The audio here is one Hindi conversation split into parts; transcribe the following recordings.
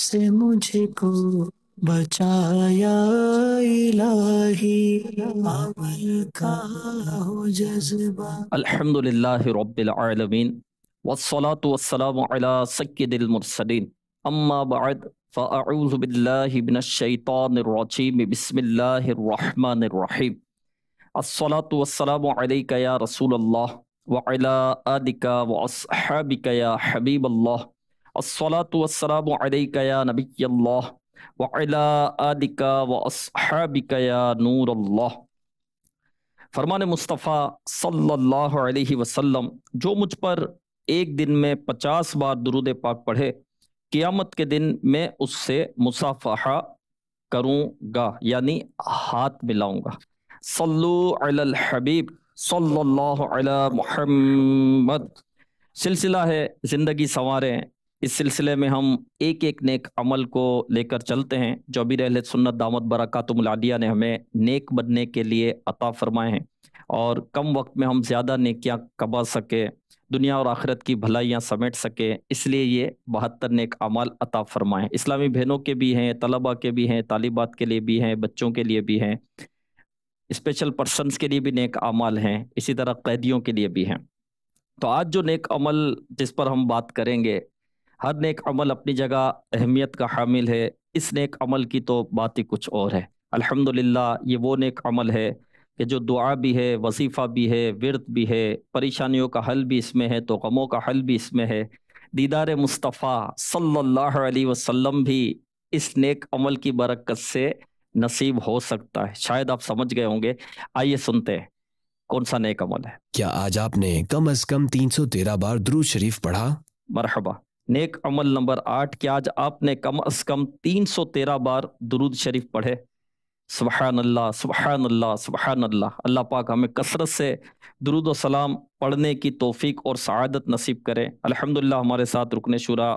से मुझको बचाया इलाही अमल का हो जज्बा अल्हम्दुलिल्लाह रब्बिल आलमीन वस्सलातु वस्सलामु अला सय्यिदिल मुरसलीन अम्मा बअद फ़अऊज़ु बिल्लाहि मिनश शैतानिर रजीम बिस्मिल्लाहिर रहमानिर रहीम अस्सलातु वस्सलामु अलैका या रसूलल्लाह व अला आलिका व अस्हाबिका या हबीबल्लाह फरमान मुस्तफ़ा सल्लल्लाहु अलैहि वसल्लम जो मुझ पर एक दिन में पचास बार दुरुद पाक पढ़े क़ियामत के दिन मैं उससे मुसाफहा करूँगा यानी हाथ मिलाऊँगा सल्लु अल हबीब सल्लल्लाहु अलैहि मोहम्मद सिलसिला है ज़िंदगी संवारें इस सिलसिले में हम एक एक नेक अमल को लेकर चलते हैं जो अबीर अहल सुन्नत दामद बरकतमलादिया ने हमें नेक बनने के लिए अता फरमाए हैं और कम वक्त में हम ज़्यादा नेकियां कमा सके दुनिया और आखिरत की भलाइयाँ समेट सके इसलिए ये बहत्तर नेक अमल अता फरमाएँ इस्लामी बहनों के भी हैं तलबा के भी हैं तालिबात के लिए भी हैं बच्चों के लिए भी हैं स्पेशल पर्सनस के लिए भी नेक अमाल हैं इसी तरह कैदियों के लिए भी हैं तो आज जो नेक अमल जिस पर हम बात करेंगे हर नेक अमल अपनी जगह अहमियत का हामिल है इस नेक अमल की तो बात ही कुछ और है अल्हम्दुलिल्लाह ये वो नेक अमल है कि जो दुआ भी है वजीफ़ा भी है विरत भी है परेशानियों का हल भी इसमें है तो गमों का हल भी इसमें है दीदार मुस्तफ़ा सल्लल्लाहु अलैहि वसल्लम भी इस नेक अमल की बरकत से नसीब हो सकता है शायद आप समझ गए होंगे आइए सुनते हैं कौन सा नेक अमल है क्या आज आपने कम अज कम तीन सौ तेरह बार द्रू शरीफ पढ़ा मरहबा नेक अमल नंबर आठ कि आज आपने कम अज कम तीन सौ तेरह बार दरुद शरीफ पढ़े सुबहान अल्लाह सुबहान अल्लाह सुबहान अल्लाह अल्लाह पाक हमें कसरत से दरुद सलाम पढ़ने की तोफ़ी और सआदत नसीब करे अल्हम्दुलिल्लाह हमारे साथ रुकन शुरा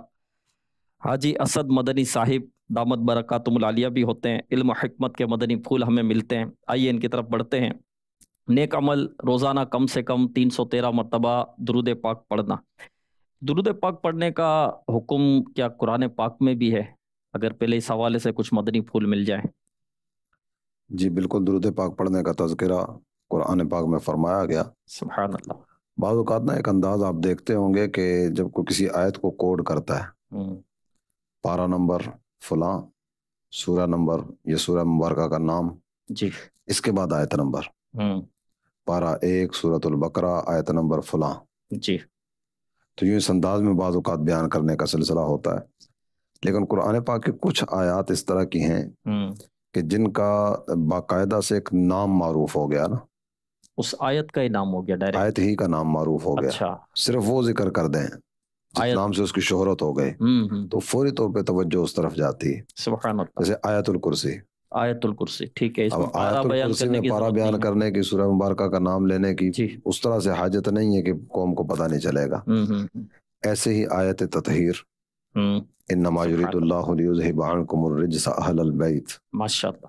हाजी असद मदनी साहिब दामद बरक़ातमलिया भी होते हैं इल्म हमत के मदनी फूल हमें मिलते हैं आइए इनकी तरफ बढ़ते हैं नेक अमल रोज़ाना कम से कम तीन सौ तेरह मरतबा दरुद पाक पढ़ना दुरुद पाक पढ़ने का हुक्म क्या कुरान पाक में भी है अगर पहले इस हवाले से कुछ मदनी फूल मिल जाए जी बिल्कुल दुरुद पाक पढ़ने का तस्करा कुरान पाक में फरमाया गया सुबहान अल्लाह बाज़ात ना एक अंदाज आप देखते होंगे कि जब कोई किसी आयत को कोड करता है हम्म। पारा नंबर फुला सूर्य नंबर या सूर्य मुबारक का नाम जी इसके बाद आयत नंबर हम्म। पारा एक सूरत बकरा आयत नंबर फुला जी तो यूं इस अंदाज में बाज़ात बयान करने का सिलसिला होता है लेकिन कुरान पाक के कुछ आयात इस तरह की हैं हम्म। कि जिनका बाकायदा से एक नाम मारूफ हो गया ना उस आयत का ही नाम हो गया डायरेक्ट आयत ही का नाम मारूफ हो गया अच्छा। सिर्फ वो जिक्र कर दें जिस नाम से उसकी शोहरत हो गई हम्म, हम्म। तो फौरी तौर पर तवज्जो उस तरफ जाती है जैसे आयतुल कुर्सी आयतुल कुर्सी ठीक है इसमें पारा बयान करने की पारा बयान करने की सूरह मुबारक का नाम लेने की उस तरह से हाजत नहीं है कि कौम को पता नहीं चलेगा हम्म, हम्म, हम्म। ऐसे ही आयत ततहीर इन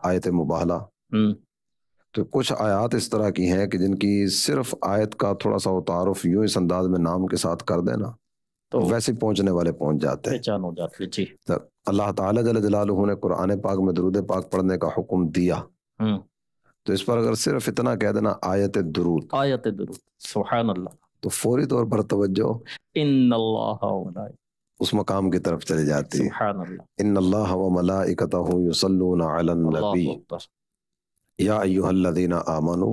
आयत मुबाहला तो कुछ आयात इस तरह की हैं कि जिनकी सिर्फ आयत का थोड़ा सा उतारफ यूं इस अंदाज में नाम के साथ कर देना तो वैसे पहुंचने वाले पहुंच जाते हैं पहचान हो जाते जी तो अल्लाह ताला जल जलालहू ने कुरान पाक में दुरूद पाक पढ़ने का हुक्म दिया हम्म। तो इस पर अगर सिर्फ इतना कह देना आयत दुरूद आयत दुरूद सुभान अल्लाह तो फौरी तौर पर तवज्जो इन उस मकाम की तरफ चले जाती है इन अल्लाह व मलाइकतहु यसल्लून अलैन नबी या अय्युहल्लज़ीना आमनू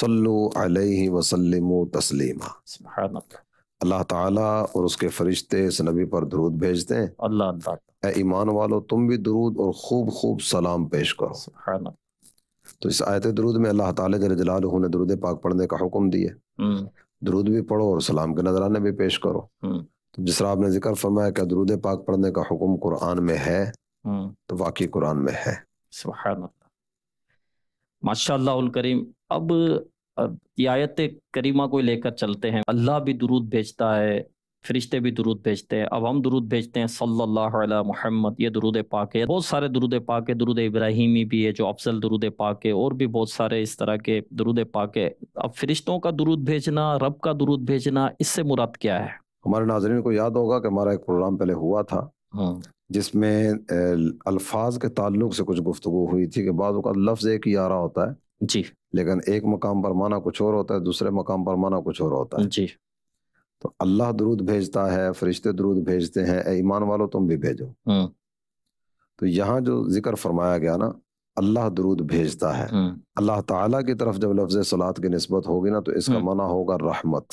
सल्लू अलैहि व सल्लिमू तस्लीमा सुभान अल्लाह अल्लाह ताला और उसके फरिश्ते इस नबी पर दरूद भेजते हैं अल्लाह ईमान वालो तुम भी दरूद और खूब खूब सलाम पेश करो तो इस आयत दरूद में अल्लाह ताला जलाल ने दरूद पाक पढ़ने का हुक्म दिया हम्म। दरूद भी पढ़ो और सलाम के नजराने भी पेश करो हम्म। तो जिस तरह आपने जिक्र फरमाया कि दरूद पाक पढ़ने का हुक्म कुरान में है हम्म। तो वाकई कुरान में है माशा करीम अब ये आयत करीमा को लेकर चलते हैं अल्लाह भी दुरूद भेजता है फरिश्ते भी दुरूद भेजते हैं अब हम दुरूद भेजते हैं सल्लल्लाहु अलैहि मोहम्मद ये दुरूद पाक है बहुत सारे दुरूद पाक है दुरूद इब्राहिमी भी है जो अफजल दुरूद पाक है और भी बहुत सारे इस तरह के दुरूद पाक है अब फरिश्तों का दुरूद भेजना रब का दुरूद भेजना इससे मुराद क्या है हमारे नाजरन को याद होगा कि हमारा एक प्रोग्राम पहले हुआ था हाँ। जिसमें अल्फाज के ताल्लुक से कुछ गुफ्तु हुई थी कि बाद लफ्ज़ एक ही आ रहा होता है जी लेकिन एक मकाम पर माना कुछ और होता है दूसरे मकाम पर माना कुछ और होता है जी तो अल्लाह दरूद भेजता है फरिश्ते दरूद भेजते हैं ईमान वालो तुम भी भेजो हम्म। तो यहाँ जो जिक्र फरमाया गया ना अल्लाह दरूद भेजता है हम्म। अल्लाह ताला की तरफ जब लफ्ज सलात की नस्बत होगी ना तो इसका मना हम्म। होगा रहमत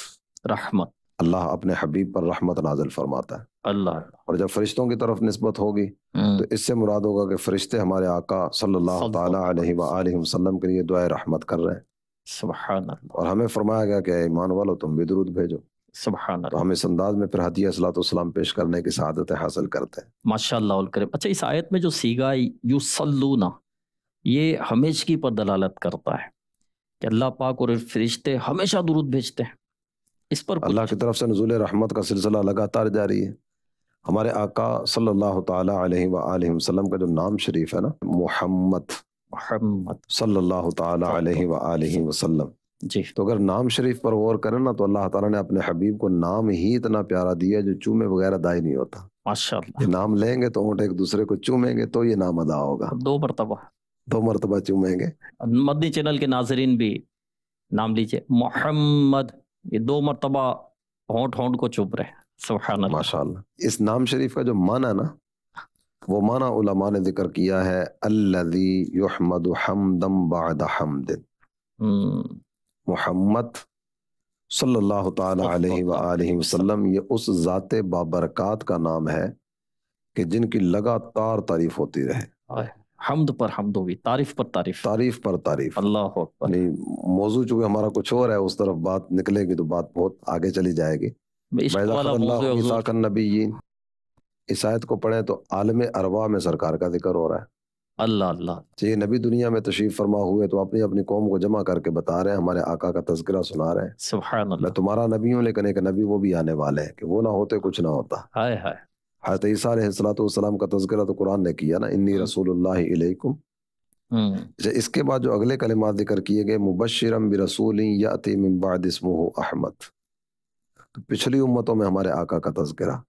रहमत अल्लाह अपने हबीब पर रहमत नाजल फरमाता है अल्लाह और जब फरिश्तों की तरफ नस्बत होगी हम्म। तो इससे मुराद होगा कि फरिश्ते हमारे आका सल्लल्लाहु अलैहि वसल्लम के लिए दुआ रहमत कर रहे हैं और हमें फरमाया गया कि ईमान वालो तुम भी दरूद भेजो तो हम इस अंदाज में फिर हदिया सलाम पेश करने की शहादत हासिल करते हैं माशा करीम अच्छा इस आयत में जो सीगा यू ये हमेशगी पर दलालत करता है कि अल्लाह पाक और फरिश्ते हमेशा दुरुद भेजते हैं इस पर अल्लाह की तरफ से नजूल रहमत का सिलसिला लगातार जारी है हमारे आका सल्लल्लाहु अलैहि वसल्लम का जो नाम शरीफ है ना मोहम्मद मोहम्मद सल्लल्लाहु अलैहि वसल्लम जी तो अगर नाम शरीफ पर गौर करें ना तो अल्लाह ताला ने अपने हबीब को नाम ही इतना प्यारा दिया जो चूमे वगैरह दाई नहीं होता माशाल्लाह नाम लेंगे तो ओंट एक दूसरे को चूमेंगे तो ये नाम अदा होगा दो मरतबा दो मरतबा चूमेंगे मदनी चैनल के नाजरीन भी नाम लीजिए मोहम्मद ये दो मरतबा होंट होंट को चुप रहे सुबहान माशाल्लाह इस नाम शरीफ का जो माना ना वो माना उलमा ने जिक्र किया है अल्लजी युहमद हमदम बाद हमदिन मोहम्मद हम्म। सल्लल्लाहु अलैहि वसल्लम वसल्लम ये उस ज़ात बाबरकत का नाम है कि जिनकी लगातार तारीफ होती रहे हमद पर हमद होगी तारीफ पर तारीफ तारीफ पर तारीफ अल्लाह मौजू चूंकि हमारा कुछ और है उस तरफ बात निकलेगी तो बात बहुत आगे चली जाएगी नबी इस आयत को पढ़े तो आलम अरवा में सरकार का जिक्र हो रहा है अल्लाह अल्लाह जी नबी दुनिया में तशरीफ फरमा हुए तो अपनी अपनी कौम को जमा करके बता रहे हैं हमारे आका का तस्करा सुना रहे हैं मैं तुम्हारा नबी हूँ लेकिन एक नबी वो भी आने वाले हैं कि वो ना होते कुछ ना होता हाय हाय हजरत ईसीम का तस्करा तो कुरान ने किया ना इन्नी हम्म। रसूल हम्म। अच्छा इसके बाद जो अगले कलिमात जिक्र किए गए मुबशरम बि रसूल यातिमबादमो अहमद तो पिछली उम्मतों में हमारे आका का तस्करा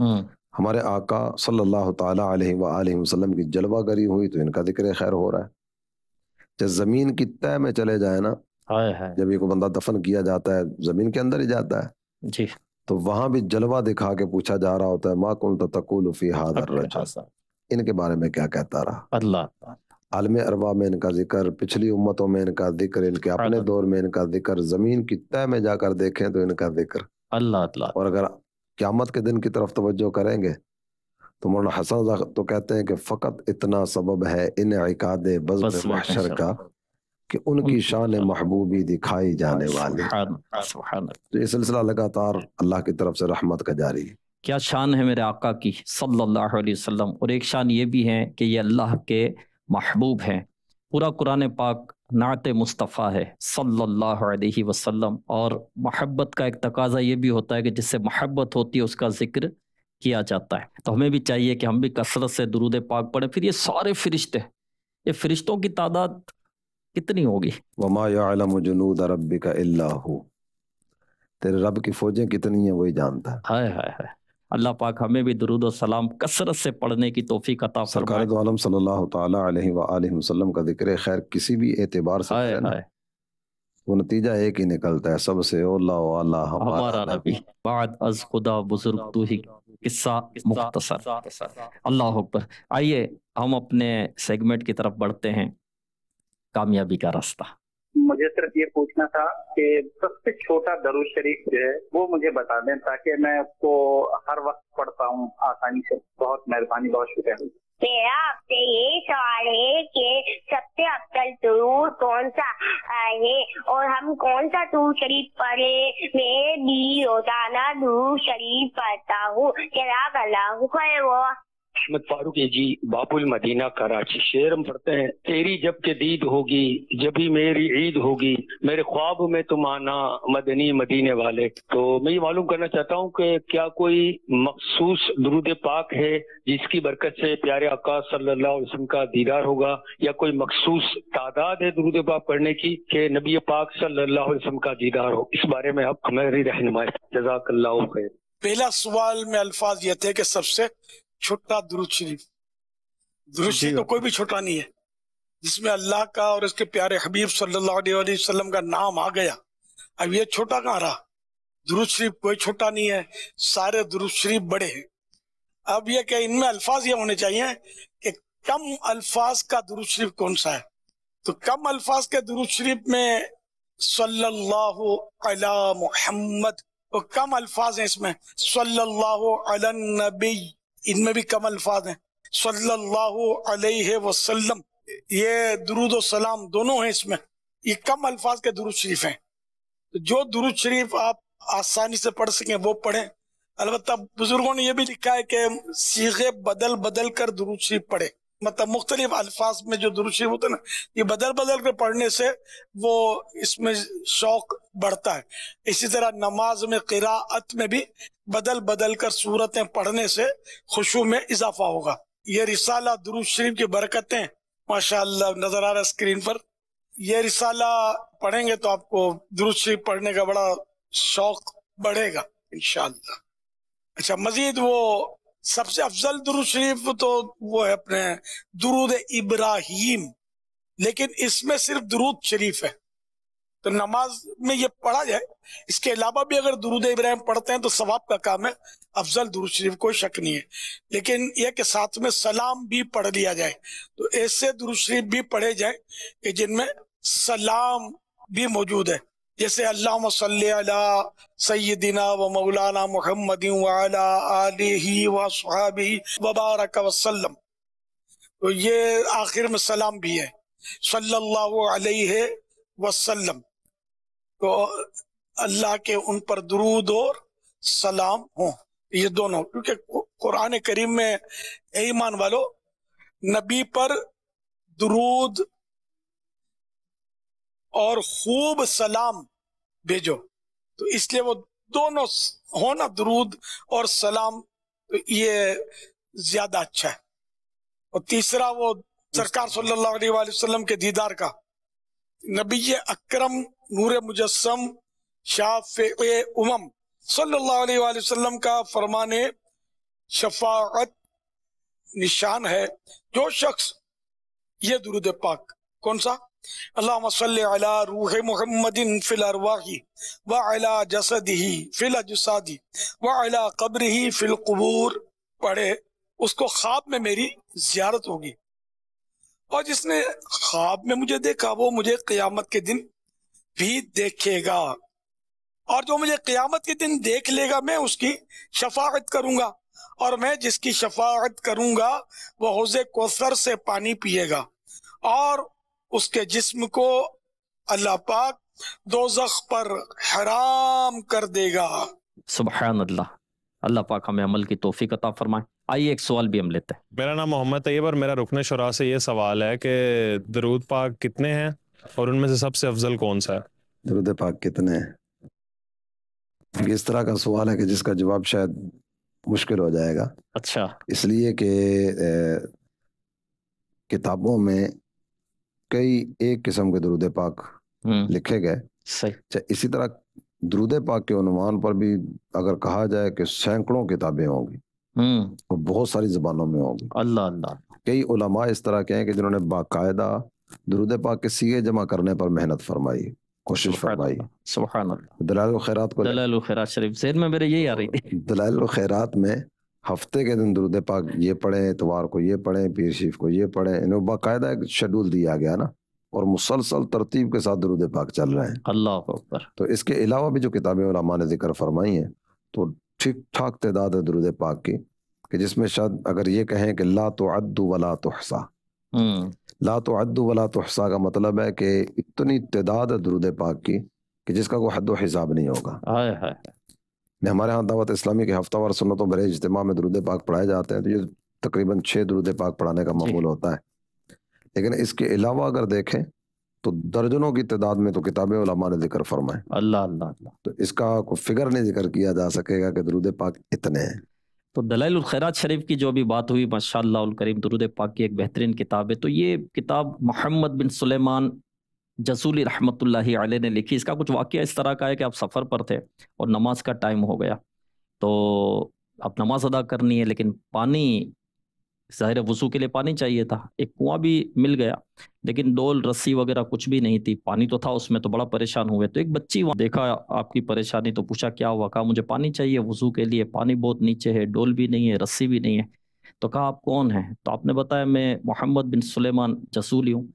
हम्म। हमारे आका सल्लल्लाहु ताला वसल्लम की जलवा गरी हुई तो इनका जिक्र खैर हो रहा है जब जमीन की तय में चले जाए ना जब एक बंदा दफन किया जाता है जमीन के अंदर ही जाता है जी तो वहां भी जलवा दिखा के पूछा जा रहा होता है माँ कुल तो हादर हाँ इनके बारे में क्या कहता रहा अल्लाह आलम अरबा में इनका जिक्र पिछली उम्मतों में इनका जिक्र इनके हाँ अपने दौर में इनका जिक्र जमीन की तय में जाकर देखें तो इनका जिक्र अल्लाह अल्लाह और अगर क्यामत के दिन की तरफ तवज्जो करेंगे तो मौलाना हसन तो कहते हैं कि फ़कत इतना सबब है इन अकाद बजर का कि उनकी शान महबूबी दिखाई जाने वाली तो ये सिलसिला लगातार अल्लाह की तरफ से रहमत का जारी है क्या शान है मेरे आका की सल्लल्लाहु अलैहि वसल्लम और एक शान ये भी है कि ये अल्लाह के महबूब हैं पूरा कुरान पाक नात मुस्तफ़ा है सल्लल्लाहु अलैहि वसल्लम और महब्बत का एक तकाजा ये भी होता है कि जिससे महब्बत होती है उसका ज़िक्र किया जाता है तो हमें भी चाहिए कि हम भी कसरत से दरूद पाक पढ़ें फिर ये सारे फरिश्ते ये फरिश्तों की तादाद कितनी होगी रबी का अल्लाह तेरे रब की फौजें कितनी है वही जानता है हाय हाय हाय अल्लाह पाक हमें भी दरुद और सलाम कसरत से पढ़ने की तोफीक अता सरकार आलम सल्लल्लाहु ताला अलैहि व वसल्लम का जिक्र खैर किसी भी एतबार से हाय हाय वो नतीजा एक ही निकलता है सबसे ओला वाला हमारा नबी बाद अज खुदा बुजुर्ग तू ही किस्सा मुख्तसर अल्लाह अकबर आइए हम अपने सेगमेंट की तरफ बढ़ते हैं कामयाबी का रास्ता मुझे सिर्फ ये पूछना था कि सबसे छोटा दरुज शरीफ जो है वो मुझे बता दें ताकि मैं उसको हर वक्त पढ़ पाऊँ आसानी से बहुत मेहरबानी बहुत शुक्रिया मेरा आपसे ये सवाल है कि सबसे अफजल दूर कौन सा है और हम कौन सा दूर शरीफ पढ़े मैं भी रोजाना दूर शरीफ पढ़ता हूँ अहमद फारूक जी बाबुल मदीना कराची शेर हम पढ़ते हैं तेरी जब के दीद होगी जब ही मेरी ईद होगी मेरे ख्वाब में तुम आना मदनी मदीने वाले तो मैं ये मालूम करना चाहता हूँ कि क्या कोई मखसूस दरूद पाक है जिसकी बरकत से प्यारे आकाश सल्लल्लाहु अलैहि वसल्लम का दीदार होगा या कोई मखसूस तादाद है दरूद पाक पढ़ने की के नबी पाक सल्लल्लाहु अलैहि वसल्लम का दीदार हो इस बारे में आप हमारी रहनुमाई जजाकल्ला खैर पहला सवाल में अल्फाज ये थे कि सबसे छोटा दुरुद शरीफ दुरुद शरीफ तो कोई भी छोटा नहीं है जिसमें अल्लाह का और इसके प्यारे हबीब सल्लल्लाहु अलैहि वसल्लम का नाम आ गया अब ये छोटा कहाँ रहा दुरुद शरीफ कोई छोटा नहीं है सारे दुरुद शरीफ बड़े हैं अब यह क्या इनमें अल्फाज ये होने चाहिए कि कम अल्फाज का दुरुद शरीफ कौन सा है तो कम अल्फाज के दुरुद शरीफ में सल्लल्लाहु अला मोहम्मद और कम अल्फाज हैं इसमें सल्लल्लाहु अला नबी इनमें भी कम अल्फाज हैं सल्लल्लाहु अलैहि वसल्लम ये दरुद सलाम दोनों हैं इसमें ये कम अल्फाज के दुरुद शरीफ हैं तो जो दुरुद शरीफ आप आसानी से पढ़ सकें वो पढ़ें अलबत्त बुजुर्गों ने यह भी लिखा है कि सीखे बदल बदल कर दुरुद शरीफ पढ़े मतलब मुख्तलिफ अल्फाज में जो दुरुशी होते हैं ना ये बदल बदल के पढ़ने से वो इसमें शौक बढ़ता है इसी तरह नमाज में किरात में भी बदल बदल कर सूरतें पढ़ने से खुशबू में इजाफा होगा ये रिसाला दुरुद शरीफ की बरकतें माशाल्लाह नजर आ रहा स्क्रीन पर यह रिसाला पढ़ेंगे तो आपको दुरुद शरीफ पढ़ने का बड़ा शौक बढ़ेगा इनशाला अच्छा मजीद वो सबसे अफजल दुरुद शरीफ तो वो है अपने दुरुद इब्राहिम लेकिन इसमें सिर्फ दुरुद शरीफ है तो नमाज में ये पढ़ा जाए इसके अलावा भी अगर दुरुद इब्राहिम पढ़ते हैं तो सवाब का काम है अफजल दुरुद शरीफ कोई शक नहीं है लेकिन यह के साथ में सलाम भी पढ़ लिया जाए तो ऐसे दुरुद शरीफ भी पढ़े जाए कि जिनमें सलाम भी मौजूद है जैसे अल्लाह सल्ला सैदिना व मौलाना मोहम्मद वबारक वसलम तो ये आखिर में सलाम भी है सल्लल्लाहु अलैहि वसल्लम तो अल्लाह के उन पर दरूद और सलाम हो ये दोनों क्योंकि कुरान करीम में ईमान वालों नबी पर दरूद और खूब सलाम भेजो तो इसलिए वो दोनों हो ना दरूद और सलाम तो ये ज्यादा अच्छा है और तीसरा वो सरकार सल्लल्लाहु अलैहि वसल्लम के दीदार का नबी अकरम नूर मुजस्म शाफ उमम सल्लल्लाहु अलैहि वसल्लम का फरमाने शफाकत निशान है जो शख्स ये दुरुद पाक कौन सा अल्लाम सल्ला रूह महमदिन फ़िलरवाही व अला जसद ही फ़िल जसादी व अला कब्र ही फ़िलकबूर पढ़े उसको ख्वाब में मेरी ज्यारत होगी और जिसने ख्वाब में मुझे देखा वो मुझे क़यामत के दिन भी देखेगा और जो मुझे क़यामत के दिन देख लेगा मैं उसकी शफात करूंगा और मैं जिसकी शफात करूंगा वह हौज कोसर से पानी पिएगा और उसके जिस्म को अल्लाह पाक दोजख पर हराम कर देगा सुबह अल्लाह अल्लाह पाक हमें अमल की तोफ़ी अता फरमाए आइए एक सवाल भी हम लेते हैं मेरा नाम मोहम्मद तैयब और मेरा रुकने शुरा से ये सवाल है कि दरूद पाक कितने हैं और उनमें से सबसे अफजल कौन सा है दरूद पाक कितने हैं इस तरह का सवाल है कि जिसका जवाब शायद मुश्किल हो जाएगा अच्छा इसलिए कि किताबों में कई एक किस्म के दरूद पाक हम्म। लिखे गए सही अच्छा, इसी तरह दरूद पाक के अनुमान पर भी अगर कहा जाए कि सैकड़ों किताबें होंगी हम्म। और बहुत सारी जबानों में होंगी अल्लाह अल्लाह कई उलमा इस तरह के हैं कि जिन्होंने बाकायदा दरूद पाक के सीए जमा करने पर मेहनत फरमाई कोशिश फरमाई सुबह दलाल खैरात को दलाल खैरात शरीफ में मेरे यही आ रही थी दलाल खैरात में हफ्ते के दिन दुरुद पाक ये पढ़े इतवार को ये पढ़े पीर शरीफ को ये पढ़े इन्हें बाकायदा एक शेड्यूल दिया गया ना और मुसलसल तरतीब के साथ दरुद पाक चल रहे हैं अल्लाह अकबर तो इसके अलावा भी जो किताबें ने जिक्र फरमाई हैं तो ठीक ठाक तदाद है दुरुद पाक की कि जिसमें शायद अगर ये कहें कि ला तो अद्दू वला तोहसा ला तो हम्म। अद्दू वला तोहसा का मतलब है कि इतनी तदाद है दुरुद पाक की कि जिसका कोई हद हिसाब नहीं होगा हमारे यहाँ दावत इस्लामी के हफ्तावार सुनतों भरे इज्तम में दरुद पाक पढ़ाए जाते हैं तो ये तकरीबन छः दरुद पाक पढ़ाने का मामूल होता है लेकिन इसके अलावा अगर देखें तो दर्जनों की तादाद में तो किताबें उलमा ने जिक्र फरमाए अल्लाह अल्लाह तो इसका कोई फिगर नहीं जिक्र किया जा सकेगा कि दरुद पाक इतने हैं तो दलाइल खैरात शरीफ की जो भी बात हुई माशा करीम दरुद पाक की एक बेहतरीन किताब है तो ये किताब मोहम्मद बिन सुलेमान जसूली रहमत आल ने लिखी इसका कुछ वाक्य इस तरह का है कि आप सफ़र पर थे और नमाज का टाइम हो गया तो आप नमाज अदा करनी है लेकिन पानी ज़ाहिर वसू के लिए पानी चाहिए था एक कुआं भी मिल गया लेकिन डोल रस्सी वगैरह कुछ भी नहीं थी पानी तो था उसमें तो बड़ा परेशान हुए तो एक बच्ची वहाँ देखा आपकी परेशानी तो पूछा क्या हुआ कहा मुझे पानी चाहिए वजू के लिए पानी बहुत नीचे है डोल भी नहीं है रस्सी भी नहीं है तो कहा आप कौन हैं तो आपने बताया मैं मोहम्मद बिन सुलेमान जसूली हूँ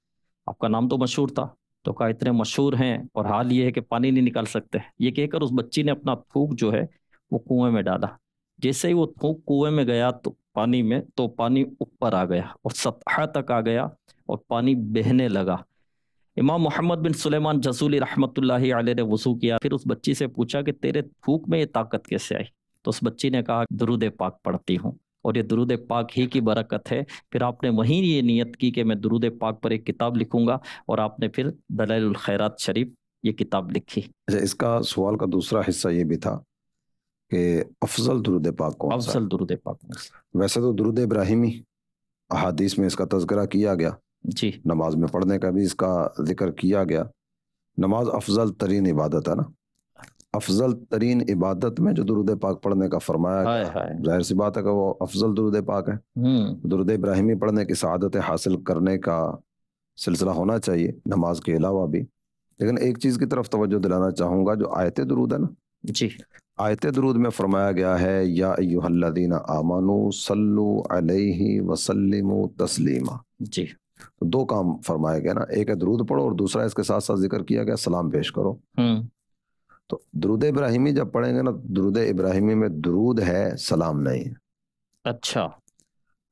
आपका नाम तो मशहूर था तो कहा इतने मशहूर हैं और हाल ये है कि पानी नहीं निकाल सकते ये कहकर उस बच्ची ने अपना थूक जो है वो कुएं में डाला जैसे ही वो थूक कुएं में गया तो पानी में तो पानी ऊपर आ गया और सतह तक आ गया और पानी बहने लगा इमाम मोहम्मद बिन सुलेमान जसूली रहमत ने वसू किया फिर उस बच्ची से पूछा कि तेरे थूक में ये ताकत कैसे आई तो उस बच्ची ने कहा दरुद पाक पढ़ती हूँ और ये दुरुद पाक ही की बरकत है फिर आपने वहीं ये नियत की कि मैं दुरुद पाक पर एक किताब लिखूंगा और आपने फिर दलैल खैरत शरीफ ये किताब लिखी अच्छा इसका सवाल का दूसरा हिस्सा ये भी था कि अफजल दुरुद पाक कौन अफजल दुरुद पाक वैसे तो दरुद इब्राहिमी अहादीस में इसका तस्करा किया गया जी नमाज में पढ़ने का भी इसका जिक्र किया गया नमाज अफजल तरीन इबादत है ना अफजल तरीन इबादत में जो दुरुद पाक पढ़ने का फरमाया जाहिर सी बात है कि वो अफजल दुरुद पाक है हम्म। दुरुद इब्राहिमी पढ़ने की शहादत हासिल करने का सिलसिला होना चाहिए नमाज के अलावा भी लेकिन एक चीज की तरफ तवज्जो दिलाना चाहूंगा जो आयत दरूद है ना जी आयत दरूद में फरमाया गया है या अयुहल्लादीन आमानु सल्लु अलैहि वसल्लिमु तस्लीमा जी तो दो काम फरमाया गया ना एक है दरूद पढ़ो और दूसरा इसके साथ साथ जिक्र किया गया सलाम पेश करो हम्म। तो दरूद इब्राहिमी जब पढ़ेंगे ना दरूद इब्राहिमी में दरूद है सलाम नहीं है अच्छा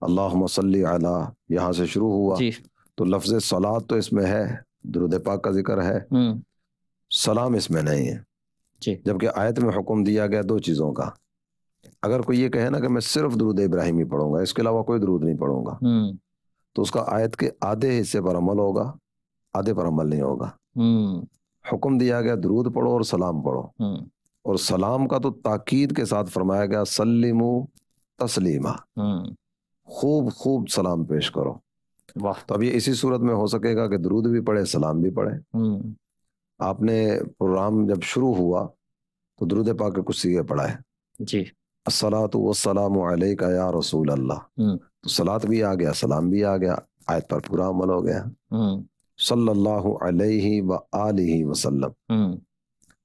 अल्लाह मसल्ली अला यहाँ से शुरू हुआ तो लफ्ज सलाद तो इसमें है दरुद पाक का जिक्र है हम्म। सलाम इसमें नहीं है जबकि आयत में हुक्म दिया गया दो चीज़ों का अगर कोई ये कहे ना कि मैं सिर्फ दरुद इब्राहिमी पढ़ूंगा इसके अलावा कोई दरूद नहीं पढ़ूंगा हम्म। तो उसका आयत के आधे हिस्से पर अमल होगा आधे पर अमल नहीं होगा हम्म। हुक्म दिया गया दरूद पढ़ो और सलाम पढ़ो हम्म। और सलाम का तो ताकीद के साथ फरमाया गया सलीमु तस्लीमा हम्म। खूब खूब सलाम पेश करो वाह तो अब ये इसी सूरत में हो सकेगा कि दरूद भी पढ़े सलाम भी पढ़े हम्म। आपने प्रोग्राम जब शुरू हुआ तो दरुद पाक के कुछ सीगे पढ़ाए जी असलात वसलाम या रसूल अल्लाह तो सलात भी आ गया सलाम भी आ गया आयत पर पूरा अमल हो गया صلى الله عليه وآله وسلم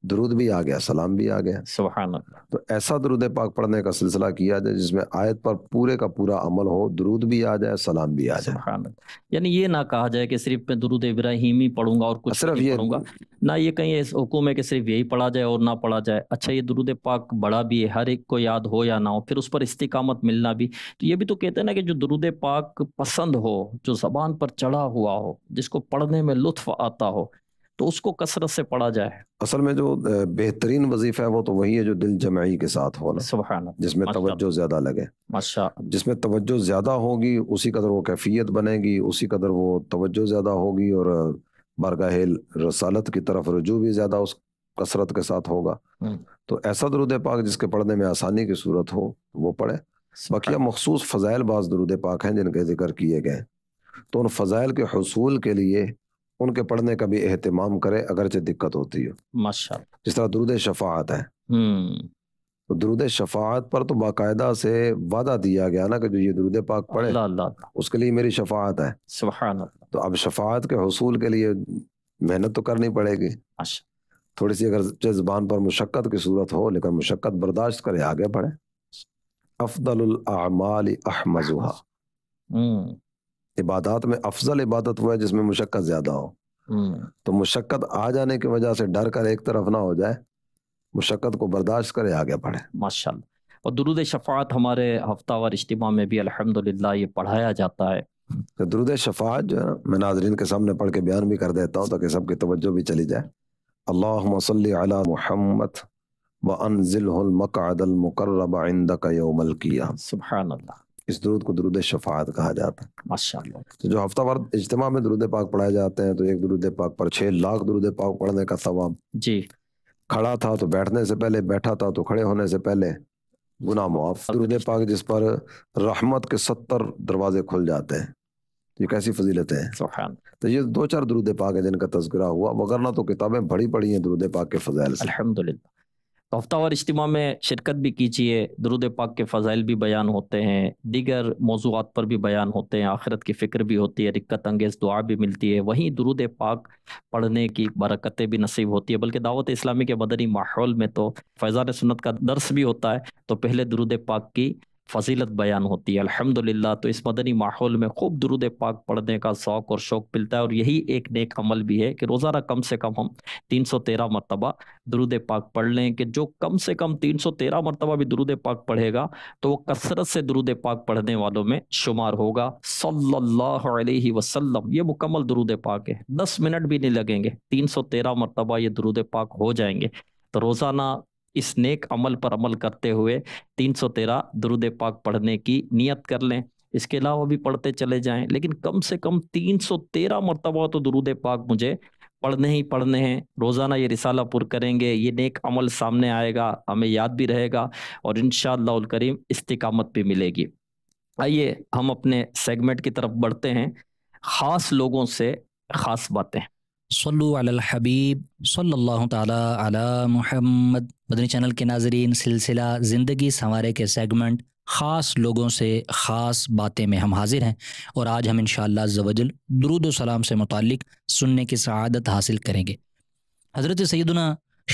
दरूद भी आ गया सलाम भी आ गया सुबहान तो ऐसा दरूद पाक पढ़ने का सिलसिला किया जाए जिसमें आयत पर पूरे का पूरा अमल हो दरूद भी आ जाए सलाम भी आ जाए यानी ये ना कहा जाए कि सिर्फ मैं इब्राहिम ही पढ़ूंगा और कुछ सिर्फ ये पढ़ूंगा ना ये कहीं इस हुकुम है कि सिर्फ यही पढ़ा जाए और ना पढ़ा जाए अच्छा ये दरूद पाक बड़ा भी है हर एक को याद हो या ना हो फिर उस पर इस्तेकामत मिलना भी तो ये भी तो कहते हैं ना कि जो दरूद पाक पसंद हो जो जबान पर चढ़ा हुआ हो जिसको पढ़ने में लुत्फ आता हो तो उसको कसरत से पढ़ा जाए असल में जो बेहतरीन वजीफा है वो तो वही है जो दिल जमाई के साथ होना सुबह जिसमें तवज्जो ज़्यादा लगे अच्छा जिसमें तवज्जो ज़्यादा होगी उसी कदर वो कैफियत बनेगी उसी कदर वो तवज्जो ज़्यादा होगी और बारगाह रसालत की तरफ रजू भी ज़्यादा उस कसरत के साथ होगा हम्म। तो ऐसा दरुद पाक जिसके पढ़ने में आसानी की सूरत हो वो पढ़े बाकी मखसूस फ़जाइल बाज दरुद पाक हैं जिनके जिक्र किए गए तो उन फ़जाइल के हसूल के लिए उनके पढ़ने का भी एहतमाम करें अगरचे दिक्कत होती हो माशा जिस तरह दरुद शफात है हम्म। तो दरुद शफात पर तो बाकायदा से वादा दिया गया ना कि जो ये दरुद पाक पढ़े अल्ला, अल्ला। उसके लिए मेरी शफात है तो अब शफात के हसूल के लिए मेहनत तो करनी पड़ेगी थोड़ी सी अगर जज्बान पर मुशक्क़त की सूरत हो लेकिन मुशक्क़त बर्दाश्त करे आगे बढ़े अफदल अहमाल अहमजुहा हम्म। इबादत में अफजल इबादत वो है जिसमें मुशक्क़त ज़्यादा हो हम्म। तो मुशक्क़त आ जाने की वजह से डर कर एक तरफ ना हो जाए मुशक्क़त को बर्दाश्त करे आगे बढ़े माशा और दरुद शफात हमारे हफ्तावार इज्तिमा में भी अल्हम्दुलिल्लाह ये पढ़ाया जाता है तो दरुद शफात जो है ना मैं नाजरीन के सामने पढ़ के बयान भी कर देता हूँ ताकि सबकी तवज्जो भी चली जाए अल्लाह सल महमद व अनजिल मकदल मुकर्रब आइंदा का यौमल किया सुबहान इस दरूद को दरूद शफात कहा जाता है माशाल्लाह तो जो हफ्ता भर इज्तिमा में दरूद पाक पढ़ाए जाते हैं तो एक दरूद पाक पर छः लाख दरूद पाक पढ़ने का सवाब जी खड़ा था तो बैठने से पहले बैठा था तो खड़े होने से पहले गुना मुआफ दरूद पाक जिस पर रहमत के सत्तर दरवाजे खुल जाते हैं ये कैसी फजीलतें हैं तो ये दो चार दरूद पाक है जिनका तस्करा हुआ वगरना तो किताबें बड़ी पड़ी हैं दरूद पाक के फजाइल से अल्हम्दुलिल्लाह तो हफ्तावार इज्तम में शिरकत भी कीजिए दरुद पाक के फ़जाइल भी बयान होते हैं दीगर मौजूद पर भी बयान होते हैं आखिरत की फ़िक्र भी होती है दिक्कत अंगेज़ दुआ भी मिलती है वहीं दरुद पाक पढ़ने की बरकतें भी नसीब होती है बल्कि दावत इस्लामी के मदनी माहौल में तो फैज़ान सुनत का दर्स भी होता है तो पहले दरुद पाक की फजीलत बयान होती है अल्हम्दुलिल्लाह तो इस मदनी माहौल में खूब दुरुद पाक पढ़ने का शौक़ और शौक़ मिलता है और यही एक नेक अमल भी है कि रोज़ाना कम से कम हम तीन सौ तेरह मरतबा दरुद पाक पढ़ लें कि जो कम से कम तीन सौ तेरह मरतबा भी दुरुद पाक पढ़ेगा तो वो कसरत से दुरूद पाक पढ़ने वालों में शुमार होगा सल्लल्लाहु अलैहि वसल्लम ये मुकम्मल दरुद पाक है दस मिनट भी नहीं लगेंगे तीन सौ तेरह मरतबा ये दरुद पाक हो जाएंगे तो रोज़ाना इस नेक अमल पर अमल करते हुए 313 दुरुद पाक पढ़ने की नियत कर लें इसके अलावा भी पढ़ते चले जाएं लेकिन कम से कम 313 मरतबा तो दुरुद पाक मुझे पढ़ने ही पढ़ने हैं रोज़ाना ये रिसाला पुर करेंगे ये नेक अमल सामने आएगा हमें याद भी रहेगा और इन करीम इस्तकामत भी मिलेगी आइए हम अपने सेगमेंट की तरफ बढ़ते हैं ख़ास लोगों से ख़ास बातें हबीब सल्लल्लाहु ताला अला मुहम्मद मदनी चैनल के नाजरीन सिलसिला ज़िंदगी संवारे के सेगमेंट ख़ास लोगों से ख़ास बातें में हम हाजिर हैं और आज हम इन शवजल दरुद सलाम से मुतक सुनने की सआदत हासिल करेंगे हज़रत सैदना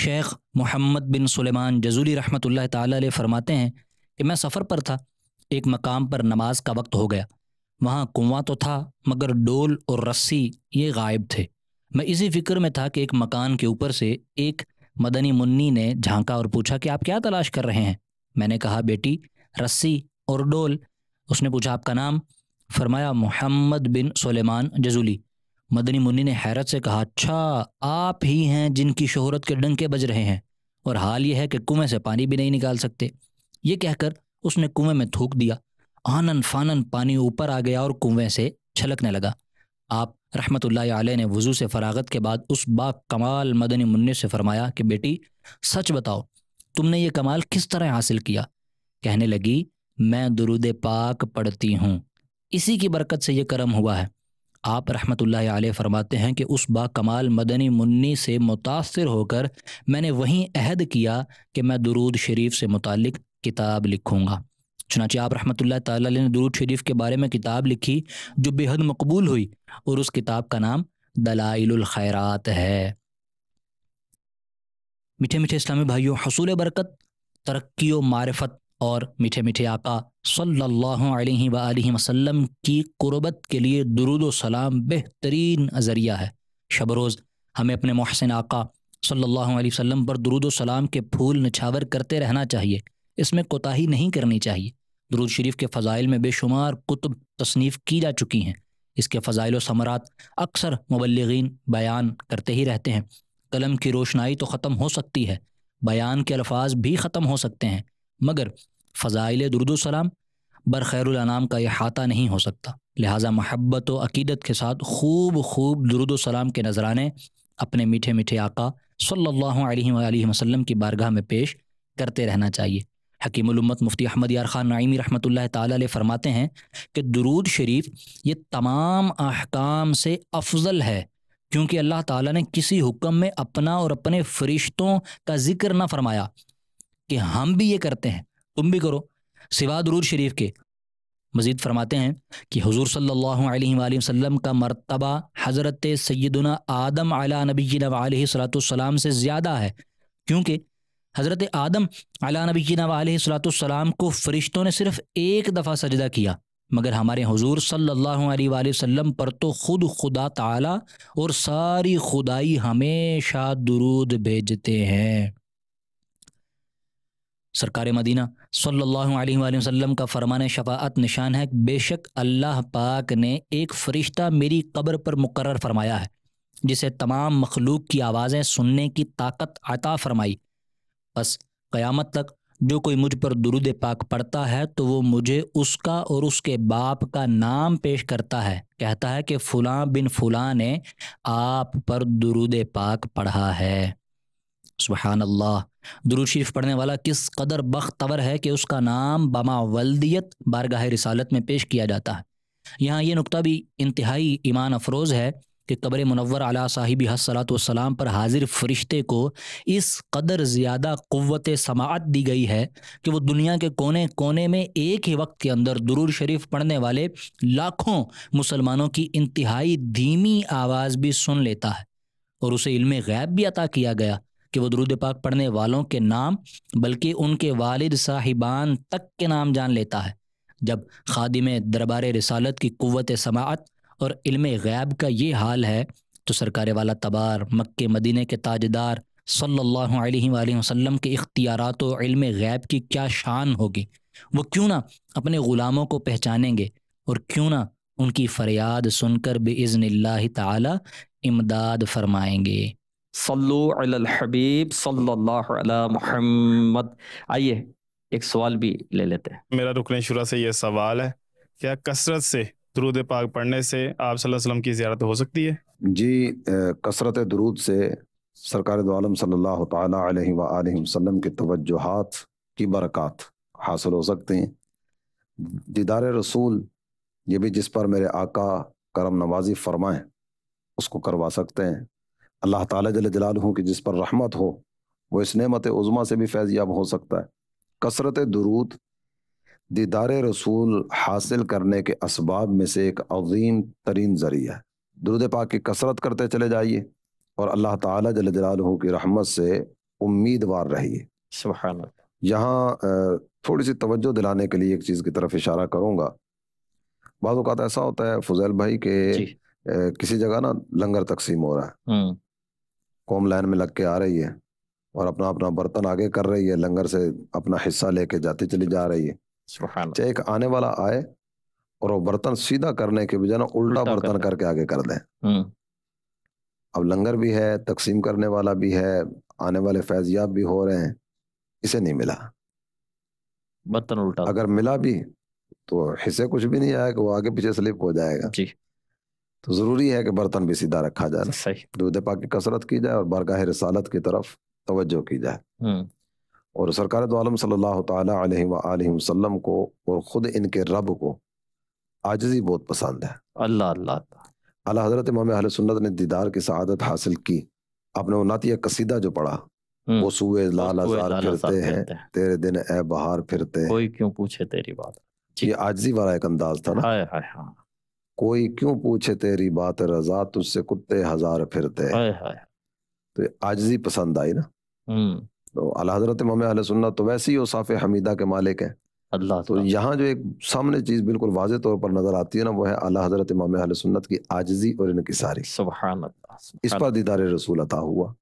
शेख मोहम्मद बिन सुलेमान जजूली रहमत ताली फरमाते हैं कि मैं सफ़र पर था एक मकाम पर नमाज का वक्त हो गया वहाँ कुआं तो था मगर डोल और रस्सी ये गायब थे मैं इसी फिक्र में था कि एक मकान के ऊपर से एक मदनी मुन्नी ने झांका और पूछा कि आप क्या तलाश कर रहे हैं मैंने कहा बेटी रस्सी और डोल उसने पूछा आपका नाम फरमाया मोहम्मद बिन सुलेमान जजूली मदनी मुन्नी ने हैरत से कहा अच्छा आप ही हैं जिनकी शोहरत के डंके बज रहे हैं और हाल यह है कि कुएं से पानी भी नहीं निकाल सकते ये कहकर उसने कुएं में थूक दिया आनन फानन पानी ऊपर आ गया और कुएं से छलकने लगा आप रहमत आल ने वज़ू से फ़रागत के बाद उस बा कमाल मदनी मुन्ने से फ़रमाया कि बेटी सच बताओ तुमने ये कमाल किस तरह हासिल किया कहने लगी मैं दरुद पाक पढ़ती हूँ इसी की बरकत से ये करम हुआ है आप रहमत आल फरमाते हैं कि उस बा कमाल मदनी मुन्नी से मुतासर होकर मैंने वहीं अहद किया कि मैं दरूद शरीफ से मुतल किताब लिखूँगा चुनाच आप रहमत ने दरूद शरीफ के बारे में किताब लिखी जो बेहद मकबूल हुई और उस किताब का नाम दलाइल खैरात है मीठे मीठे इस्लामी भाइयों हसूल बरकत तरक्की मारफत और मीठे मीठे आका सल्लल्लाहु अलैहि सल्ला वसल्लम की कुर्बत के लिए दरुद सलाम बेहतरीन ज़रिया है शबरोज हमें अपने महसिन आका सल्लल्लाहु अलैहि वसल्लम पर दरुद सलाम के फूल नछावर करते रहना चाहिए इसमें कोताही नहीं करनी चाहिए दरुद शरीफ के फ़ज़ाइल में बेशुमार कुतुब तसनीफ़ की जा चुकी हैं इसके फ़ज़ाइल व समरात अक्सर मबलगिन बयान करते ही रहते हैं कलम की रोशनाई तो ख़त्म हो सकती है बयान के अल्फाज भी ख़त्म हो सकते हैं मगर फ़ज़ाइल दरुदोसलाम बर खैरुलनाम का अहाता नहीं हो सकता लिहाजा महब्बत व अकीदत के साथ खूब खूब दरुदोसलाम के नजराने अपने मीठे मीठे आका सल्लल्लाहु अलैहि वसल्लम की बारगाह में पेश करते रहना चाहिए हकीमत मुफ्ती अहमद यार ख़ान नईमी रहमत ताल फरमाते हैं कि दरूद शरीफ ये तमाम अहकाम से अफजल है क्योंकि अल्लाह ताला ने किसी हुक्म में अपना और अपने फरिश्तों का जिक्र ना फरमाया कि हम भी ये करते हैं तुम भी करो सिवा दरूद शरीफ के मज़ीद फरमाते हैं कि हजूर सल्लाम का मरतबा हज़रत सैदना आदम अला नबी सलातम से ज़्यादा है क्योंकि हज़रत आदम अला नबीना वालसलाम को फ़रिश्तों ने सिर्फ़ एक दफ़ा सजदा किया मगर हमारे हजूर सल्ला वसम पर तो ख़ुद खुदा ताला और सारी खुदाई हमेशा दरूद भेजते हैं सरकार मदीना सल्ला वसम का फरमान शफात निशान है बेशक अल्लाह पाक ने एक फ़रिश्ता मेरी कब्र पर मुकर फरमाया है जिसे तमाम मखलूक की आवाज़ें सुनने की ताकत अता फरमाई बस क़यामत तक जो कोई मुझ पर दुरुद पाक पढ़ता है तो वो मुझे उसका और उसके बाप का नाम पेश करता है कहता है कि फ़लाँ बिन फ़लाँ ने आप पर दुरुद पाक पढ़ा है सुबहान अल्लाह दुरुद शरीफ पढ़ने वाला किस कदर बख्तवर है कि उसका नाम बमा वल्दियत बारगाह रिसालत में पेश किया जाता है यहाँ ये नुक्ता भी इंतहाई ईमान अफरोज़ है कि कब्र मुनवर अला साहिब हसलात वसलाम पर हाजिर फरिश्ते को इस कदर ज़्यादा क़वत समात दी गई है कि वो दुनिया के कोने कोने में एक ही वक्त के अंदर दुरूर शरीफ पढ़ने वाले लाखों मुसलमानों की इंतहाई धीमी आवाज़ भी सुन लेता है और उसे इल्म गैब भी अता किया गया कि वह दरुद पाक पढ़ने वालों के नाम बल्कि उनके वालिद साहिबान तक के नाम जान लेता है जब खादिम दरबार रसालत की कुत समात और इल्म गैब का ये हाल है तो सरकार वाला तबार मक्के मदीने के ताजदार सल्लल्लाहु अलैहि वसल्लम के इख्तियारत और इल्म गैब की क्या शान होगी वो क्यों ना अपने ग़ुलामों को पहचानेंगे और क्यों ना उनकी फ़रियाद सुनकर बेज़न ताला इमदाद फरमाएंगे हबीब सल्लल्लाहु अला मोहम्मद आइए एक सवाल भी ले लेते हैं मेरा रुकने शुरू से यह सवाल है क्या कसरत से दरूद पाक पढ़ने से आप वसल्लम की ज्यारत हो सकती है जी कसरत दरूद से सरकार दोम सल्ला वसम के तोजहत की बरक़ात हासिल हो सकते हैं दीदार रसूल ये भी जिस पर मेरे आका करम नवाजी फरमाएं उसको करवा सकते हैं अल्लाह ताला जल जलाल हो कि जिस पर रहमत हो वो इस नमत उज़मा से भी फैज़ याब हो सकता है कसरत दरूद दीदार रसूल हासिल करने के इसबाब में से एक अजीम तरीन ज़रिया है दुरुद पाक की कसरत करते चले जाइए और अल्लाह ताला जल की रहमत से उम्मीदवार रहिए यहाँ थोड़ी सी तवज्जो दिलाने के लिए एक चीज़ की तरफ इशारा करूँगा बाद ऐसा होता है फजैल भाई के किसी जगह ना लंगर तकसीम हो रहा है हम्म। कौम लाइन में लग के आ रही है और अपना अपना बर्तन आगे कर रही है लंगर से अपना हिस्सा लेके जाती चली जा रही है चाहे एक आने वाला आए और वो बर्तन सीधा करने के बजाय ना उल्टा बर्तन कर करके आगे कर दे हम्म। अब लंगर भी है तकसीम करने वाला भी है आने वाले फैजियाब भी हो रहे हैं इसे नहीं मिला बर्तन उल्टा अगर मिला भी तो हिस्से कुछ भी नहीं आया कि वो आगे पीछे स्लिप हो जाएगा जी तो जरूरी है कि बर्तन भी सीधा रखा जाए दूध पाक की कसरत की जाए और बरगाह रसालत की तरफ तवज्जो की जाए हम्म। और सरकार दोम सल्लल्लाहु अलैहि को और ख़ुद इनके रब को आजजी बहुत पसंद है अल्लाह अल्लाह अल्लाह हजरत इमाम सुन्नत ने दीदार की शहादत हासिल की अपने वो नातिया कसीदा जो पढ़ा हम्म। वो सुए लाल आजार फिरते हैं तेरे दिन ए बहार फिरते हैं कोई क्यों पूछे तेरी बात ये आजजी वाला एक अंदाज था ना हाय हाय हाँ कोई क्यों पूछे तेरी बात रजा तुझसे कुत्ते हजार फिरते हैं तो आजजी पसंद आई ना हम्म। तो अला हजरत इमाम सुन्ना तो वैसे ही साफ़ हमीदा के मालिक हैं अल्लाह तो यहाँ जो एक सामने चीज़ बिल्कुल वाज तौर पर नज़र आती है ना वो है अला हजरत इमाम सुन्नत की आजजी और इनकसारी इस पर दीदार रसूल अता हुआ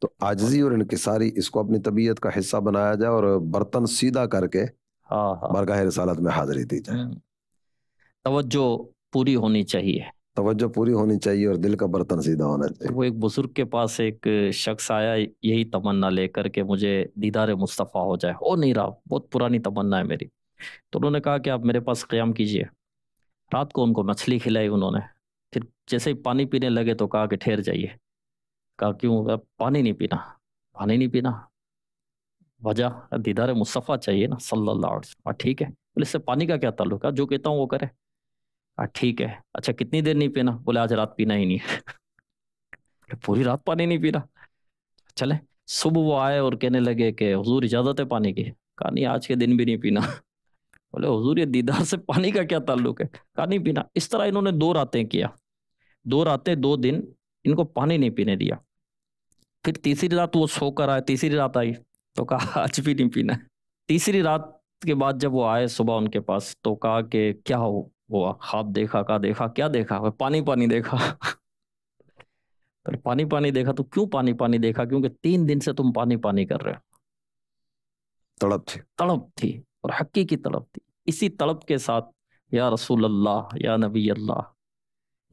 तो आजजी और इनकसारी इसको अपनी तबीयत का हिस्सा बनाया जाए और बर्तन सीधा करके हाँ, हाँ। बरगाह रसालत में हाजिरी दी जाए तो पूरी होनी चाहिए तवज्जो पूरी होनी चाहिए और दिल का बर्तन सीधा होना चाहिए वो एक बुजुर्ग के पास एक शख्स आया यही तमन्ना लेकर के मुझे दीदार मुस्तफ़ा हो जाए हो नहीं रहा बहुत पुरानी तमन्ना है मेरी तो उन्होंने कहा कि आप मेरे पास क़्याम कीजिए रात को उनको मछली खिलाई उन्होंने फिर जैसे ही पानी पीने लगे तो कहा कि ठहर जाइए कहा क्यों पानी नहीं पीना पानी नहीं पीना वजह दीदार मुस्तफ़ा चाहिए ना सल्ला हाँ, ठीक है बोले इससे पानी का क्या ताल्लुक है जो कहता हूँ वो करे हाँ, ठीक है अच्छा कितनी देर नहीं पीना बोले आज रात पीना ही नहीं पूरी रात पानी नहीं पीना चले सुबह वो आए और कहने लगे कि हजूर इजाज़त है पानी की कहा नहीं आज के दिन भी नहीं पीना बोले हजूर ये दीदार से पानी का क्या ताल्लुक है कहा नहीं पीना इस तरह इन्होंने दो रातें किया दो रातें दो दिन इनको पानी नहीं पीने दिया फिर तीसरी रात वो सोकर आए तीसरी रात आई तो कहा आज भी नहीं पीना तीसरी रात के बाद जब वो आए सुबह उनके पास तो कहा कि क्या हो वो हाथ देखा का देखा क्या देखा वह पानी पानी देखा पर पानी पानी देखा तो क्यों पानी पानी देखा क्योंकि तीन दिन से तुम पानी पानी कर रहे हो तड़प थी तड़प थी और हक्की की तड़प थी इसी तड़प के साथ या रसूल अल्लाह या नबी अल्लाह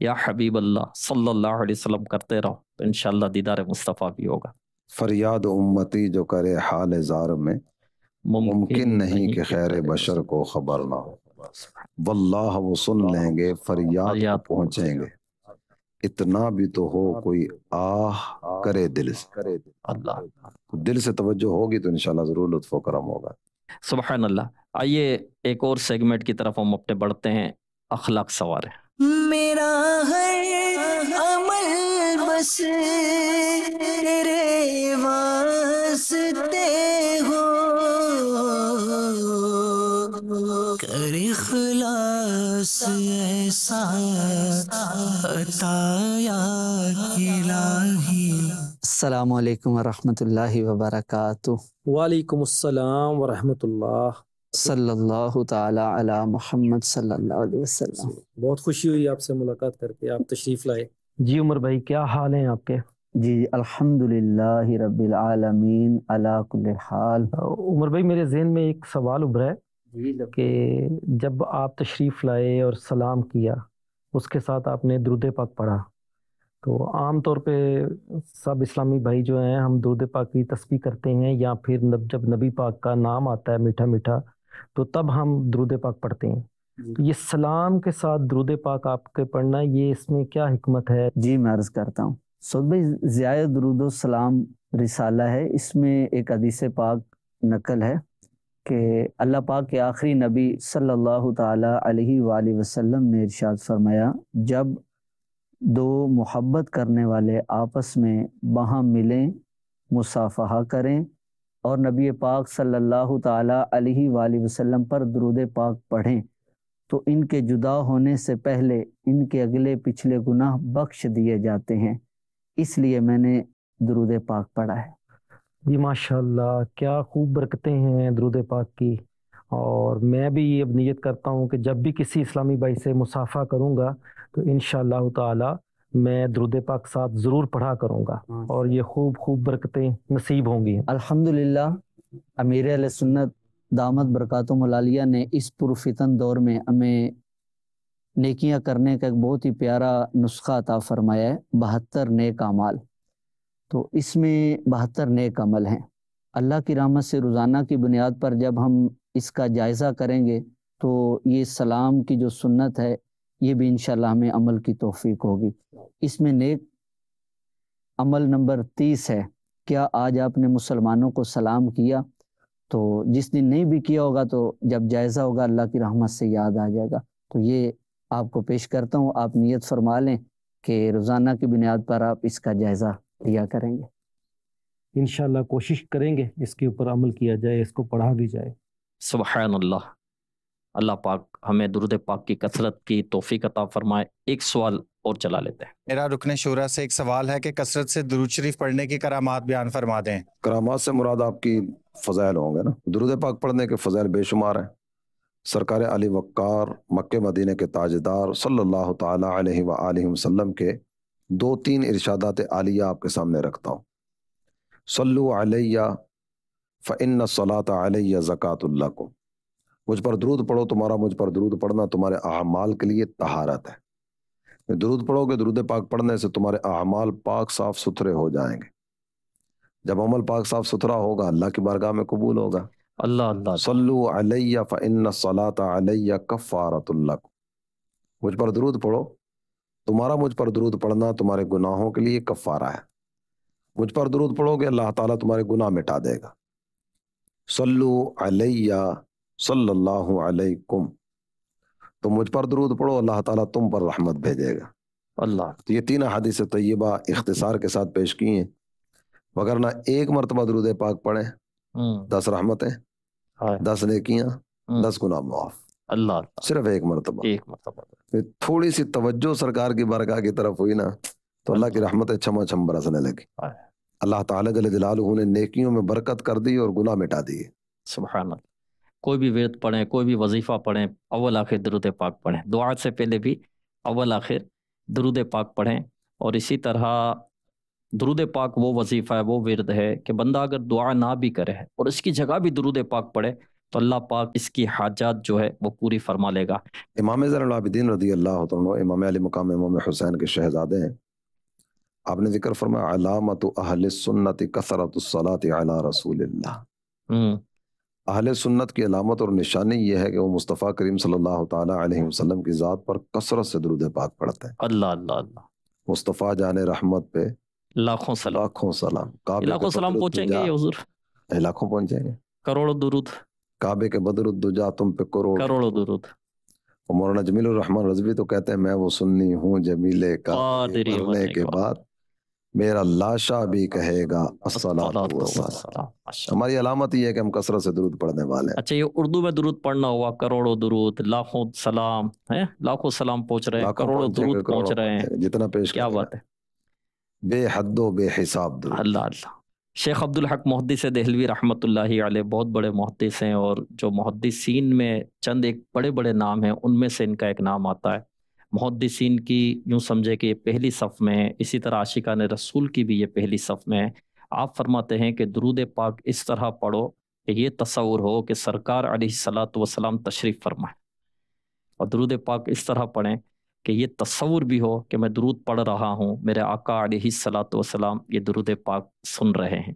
या हबीब अल्लाह सल्लल्लाहु अलैहि वसल्लम करते रहो तो इनशाला दीदार मुस्तफ़ा भी होगा फरियाद उम्मती जो करे हाल जार में मुमकिन नहीं कि खैर बशर को खबर ना हो वल्लाह वो सुन लेंगे फरियाद पहुंचेंगे इतना भी तो हो कोई तो आह करे दिल से करे अल्लाह दिल से तवज्जो होगी तो इंशाल्लाह जरूर लुत्फ करम होगा सुबह अल्लाह आइए एक और सेगमेंट की तरफ हम अपने बढ़ते हैं अखलाक सवार मेरा हर अमल बस तेरे वास्ते बस ऐसा बताया इलाही अस्सलाम वालेकुम रहमतुल्लाहि व बरकातुहू वालेकुम अस्सलाम व रहमतुल्लाह सल्लल्लाहु ताला अला मोहम्मद सल्लल्लाहु अलैहि वसल्लम बहुत खुशी हुई आपसे मुलाकात करके आप तशरीफ लाए जी उमर भाई क्या हाल है आपके जी अल्हम्दुलिल्लाह रब्बिल आलमीन अला कुल्ल हाल उमर भाई मेरे जहन में एक सवाल उभरा है कि जब आप तशरीफ़ लाए और सलाम किया उसके साथ आपने दुरुद पाक पढ़ा तो आम तौर पे सब इस्लामी भाई जो हैं हम दुरुद पाक की तस्वीर करते हैं या फिर जब नबी पाक का नाम आता है मीठा मीठा तो तब हम दुरुद पाक पढ़ते हैं तो ये सलाम के साथ दरुद पाक आपके पढ़ना ये इसमें क्या हिकमत है जी मैं अर्ज करता हूँ सऊद भाई ज़िया दरुद सलाम रिसाला है इसमें एक हदीस पाक नकल है कि अल्लाह पाक के आखिरी नबी सल्लल्लाहु ताला अलैहि वसल्लम ने इरशाद फरमाया जब दो मोहब्बत करने वाले आपस में बाहम मिलें मुसाफहा करें और नबी पाक सल्लल्लाहु ताला अलैहि वसल्लम पर दरूद पाक पढ़ें तो इनके जुदा होने से पहले इनके अगले पिछले गुनाह बख्श दिए जाते हैं इसलिए मैंने दरूद पाक पढ़ा है जी माशाल्लाह क्या खूब बरकतें हैं द्रुद पाक की और मैं भी ये अब नीयत करता हूँ कि जब भी किसी इस्लामी भाई से मुसाफा करूँगा तो इन ताला मैं दरुद पाक साथ ज़रूर पढ़ा करूँगा और ये खूब खूब बरकतें नसीब होंगी अल्हम्दुलिल्लाह अमीर सुन्नत दामद बरकत मलालिया ने इस पुरफितन दौर में हमें नेकियां करने का एक बहुत ही प्यारा नुस्खा अता फरमाया है बहत्तर नेक अमाल तो इसमें बहत्तर नेक अमल हैं अल्लाह की रहमत से रोज़ाना की बुनियाद पर जब हम इसका जायज़ा करेंगे तो ये सलाम की जो सुन्नत है ये भी इन हमें अमल की तोफ़ी होगी इसमें नेक अमल नंबर तीस है क्या आज आपने मुसलमानों को सलाम किया तो जिस दिन नहीं भी किया होगा तो जब जायज़ा होगा अल्लाह की रहमत से याद आ जाएगा तो ये आपको पेश करता हूँ आप नियत फरमा लें कि रोज़ाना की बुनियाद पर आप इसका जायज़ा दिया करेंगे इन कोशिश करेंगे इसके ऊपर अमल किया जाए इसको पढ़ा भी जाए सुबहान अल्लाह अल्लाह पाक हमें दुरुद पाक की कसरत की तोहफी अता फरमाए एक सवाल और चला लेते हैं मेरा रुकन शुरा से एक सवाल है कि कसरत से दुरुद शरीफ पढ़ने की करामात बयान फरमा दें करामात से मुराद आपकी फ़जाइल होंगे ना दुरुद पाक पढ़ने के फ़जाइल बेशुमार हैं सरकार अली वक्कार मक्के मदीने के ताजदार सल्लल्लाहु अलैहि वसल्लम के दो तीन इर्शादात आलिया आपके सामने रखता हूँ सल्लु अलैया फ़िन सलात अलैया ज़क़़तुल्ला को मुझ पर दरूद पढ़ो तुम्हारा मुझ पर दरूद पढ़ना तुम्हारे अहमाल के लिए तहारत है दरूद पढ़ोगे दरूद पाक पढ़ने से तुम्हारे अहमाल पाक साफ सुथरे हो जाएंगे जब अमल पाक साफ सुथरा होगा अल्लाह की बारगाह में कबूल होगा अल्लाह अल्लाह सल्लु अलैया फ़िन सलात अलैया कफ़ारतुल्ला को मुझ पर दरूद पढ़ो तुम्हारा मुझ पर दरूद पढ़ना तुम्हारे गुनाहों के लिए कफ़ारा है मुझ पर दरूद पढ़ोगे अल्लाह ताला तुम्हारे गुनाह मिटा देगा सल्लु अलैया सल्लल्लाहु अलैकुम तो मुझ पर दरूद पढ़ो अल्लाह ताला तुम पर रहमत भेजेगा अल्लाह तो ये तीन हदीस तय्यबा इख्तिसार के साथ पेश किए हैं वगरना एक मरतबा दरूद पाक पढ़े हम्म। दस रहमतें दस नेकियां हम्म। दस गुना मुआफ़ अल्लाह सिर्फ एक मरतबा एक मरतबा थोड़ी सी तवज्जो सरकार की बरका की तरफ हुई ना तो अल्लाह की रहमत छमा छम बरसने लगी हाँ। अल्लाह ताला जल जलाल ने नेकियों में बरकत कर दी और गुनाह मिटा दिए सुबहान कोई भी वेद पढ़े कोई भी वजीफा पढ़े अव्वल आखिर दरुद पाक पढ़े दुआ से पहले भी अव्वल आखिर दरुद पाक पढ़े और इसी तरह दरुद पाक वो वजीफ़ा है वो वर्द है कि बंदा अगर दुआ ना भी करे और इसकी जगह भी दरुद पाक पढ़े तो अल्लाह पाक इसकी हाजात जो है वो पूरी फरमा लेगा इमाम ज़रबिदीन रदी अल्लाह इमाम अली मकाम इमाम हुसैन के शहजादे हैं आपने जिक्र फरमायात कसरत सलात रसूल हम्म। अहल सुन्नत की अलामत और निशानी यह है कि वो मुस्तफ़ा करीम सल्लाम की ज़ात पर कसरत से दरुद पाक पढ़ते हैं अल्लाह अल्लाह अल्लाह मुस्तफ़ा जान रहमत पे लाखों सलाम लाखों सलाम लाखों सलाम पहुंचेंगे लाखों पहुंचेंगे करोड़ों दुरूद काबे के बदरुद्दुजा तुम पे करोड़ करोड़ दुरुद और मौलाना जमील रहमान रजवी तो कहते हैं मैं वो सुन्नी हूँ जमीले का मरने के बाद मेरा लाशा भी कहेगा हमारी अलामत ये है कि हम कसरत से दुरूद पढ़ने वाले हैं अच्छा ये उर्दू में दुरूद पढ़ना हुआ करोड़ों दुरूद लाखों सलाम है लाखों सलाम पहुंच रहे हैं करोड़ों दुरूद पहुंच रहे हैं जितना पेश क्या बात है बेहद बेहिसाब अल्लाह अल्लाह शेख अब्दुल हक मुहदस दहलवी अलैह बहुत बड़े मुहदस हैं और जो मुहदसिन में चंद एक बड़े बड़े नाम हैं उनमें से इनका एक नाम आता है मुहदसिन की यूँ समझे कि ये पहली सफ़ में है इसी तरह आशिका ने रसूल की भी ये पहली सफ़ में है आप फरमाते हैं कि दरूद पाक इस तरह पढ़ो कि ये तस्वुर हो कि सरकार सलात वसलाम तशरीफ़ फरमाए और दरूद पाक इस तरह पढ़ें कि ये तस्वुर भी हो कि मैं दरूद पढ़ रहा हूँ मेरे आका वसलाम ये दरुद पाक सुन रहे हैं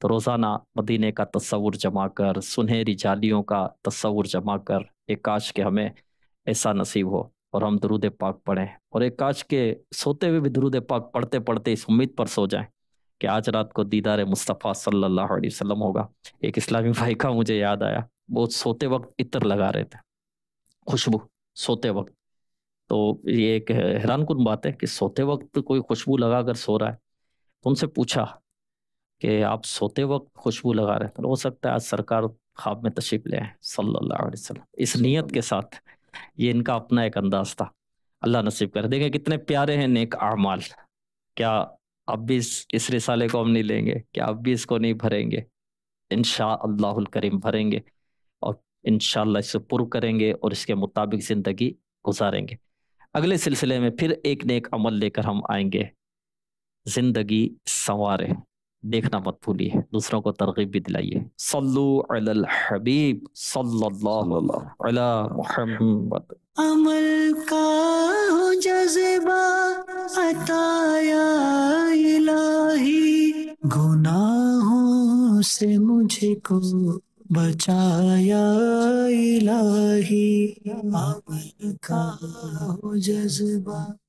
तो रोज़ाना मदीने का तस्वुर जमा कर सुनहरी जालियों का तस्वुर जमा कर एक काश के हमें ऐसा नसीब हो और हम दरुद पाक पढ़ें और एक काश के सोते हुए भी दरुद पाक पढ़ते पढ़ते इस उम्मीद पर सो जाएं कि आज रात को दीदार मुस्तफ़ा सल्ला वसलम होगा एक इस्लामी भाई का मुझे याद आया वो सोते वक्त इतर लगा रहे थे खुशबू सोते वक्त तो ये एक हैरान कन बात है कि सोते वक्त कोई खुशबू लगा कर सो रहा है तो उनसे पूछा कि आप सोते वक्त खुशबू लगा रहे हैं तो हो सकता है आज सरकार ख्वाब में तशरीफ ले आए सल्ला इस नीयत के साथ ये इनका अपना एक अंदाज था अल्लाह नसीब कर देंगे कितने प्यारे हैं नेक आमाल क्या अब भी इस इस रिसाले को हम नहीं लेंगे क्या अब भी इसको नहीं भरेंगे इन करीम भरेंगे और इन इससे पुर करेंगे और इसके मुताबिक ज़िंदगी गुजारेंगे अगले सिलसिले में फिर एक नेक अमल लेकर हम आएंगे जिंदगी संवारे देखना मत भूलिए दूसरों को तरगीब भी दिलाइए हबीब मोहम्मद अमल का हो जज्बा अताया गुनाहों से को बचाया इलाही अमल का हो जज्बा